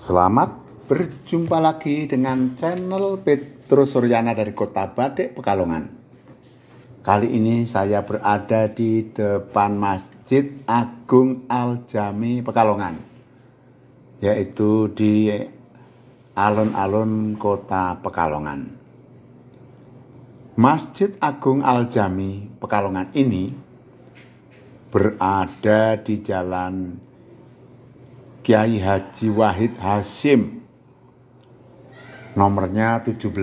Selamat berjumpa lagi dengan channel Petrus Suryana dari Kota Batik Pekalongan. Kali ini saya berada di depan Masjid Agung Al-Jami, Pekalongan. Yaitu di alun-alun kota Pekalongan. Masjid Agung Al-Jami, Pekalongan ini berada di Jalan Kiai Haji Wahid Hasim nomornya 17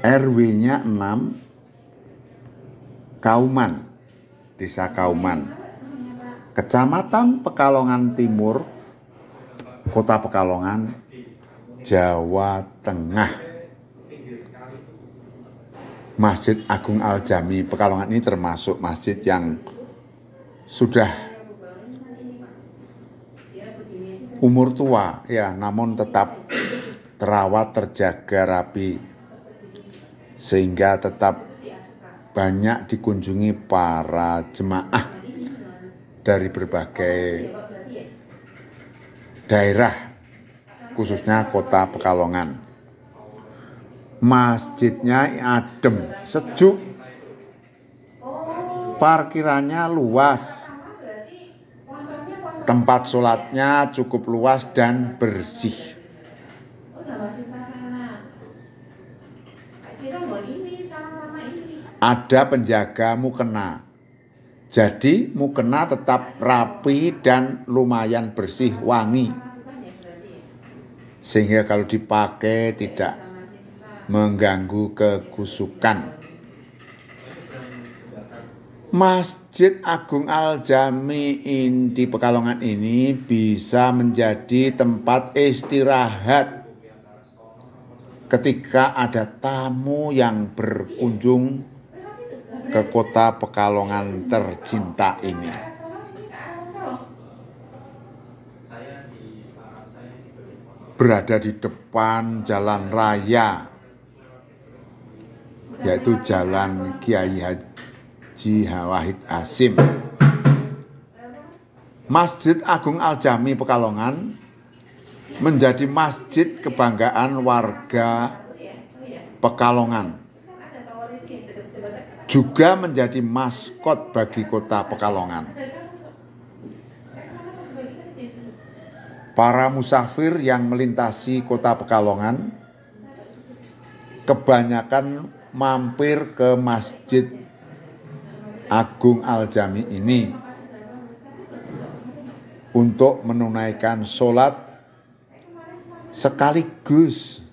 RW-nya 6 Kauman Desa Kauman Kecamatan Pekalongan Timur Kota Pekalongan Jawa Tengah Masjid Agung Al-Jami Pekalongan ini termasuk masjid yang sudah umur tua ya namun tetap terawat terjaga rapi sehingga tetap banyak dikunjungi para jemaah dari berbagai daerah khususnya kota Pekalongan masjidnya adem sejuk parkirannya luas Tempat sholatnya cukup luas dan bersih. Oh, Ada penjaga mukena. Jadi mukena tetap rapi dan lumayan bersih, wangi. Sehingga kalau dipakai tidak mengganggu kekusukan. Masjid Agung Al-Jami di Pekalongan ini bisa menjadi tempat istirahat ketika ada tamu yang berkunjung ke kota Pekalongan tercinta ini. berada di depan jalan raya yaitu jalan Kiai Haji Haji Wahid Asim. Masjid Agung Al-Jami Pekalongan menjadi masjid kebanggaan warga Pekalongan. Juga menjadi maskot bagi kota Pekalongan. Para musafir yang melintasi kota Pekalongan kebanyakan mampir ke Masjid Agung al ini untuk menunaikan sholat sekaligus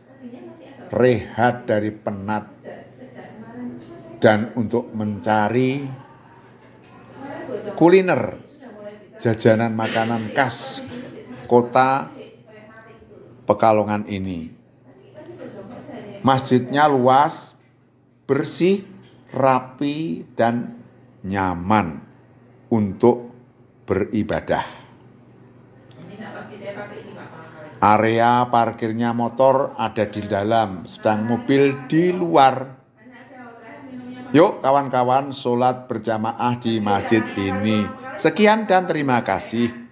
rehat dari penat dan untuk mencari kuliner jajanan makanan khas kota Pekalongan ini. Masjidnya luas, bersih, rapi, dan nyaman untuk beribadah. Area parkirnya motor ada di dalam, sedang mobil di luar. Yuk kawan-kawan sholat berjamaah di masjid ini. Sekian dan terima kasih.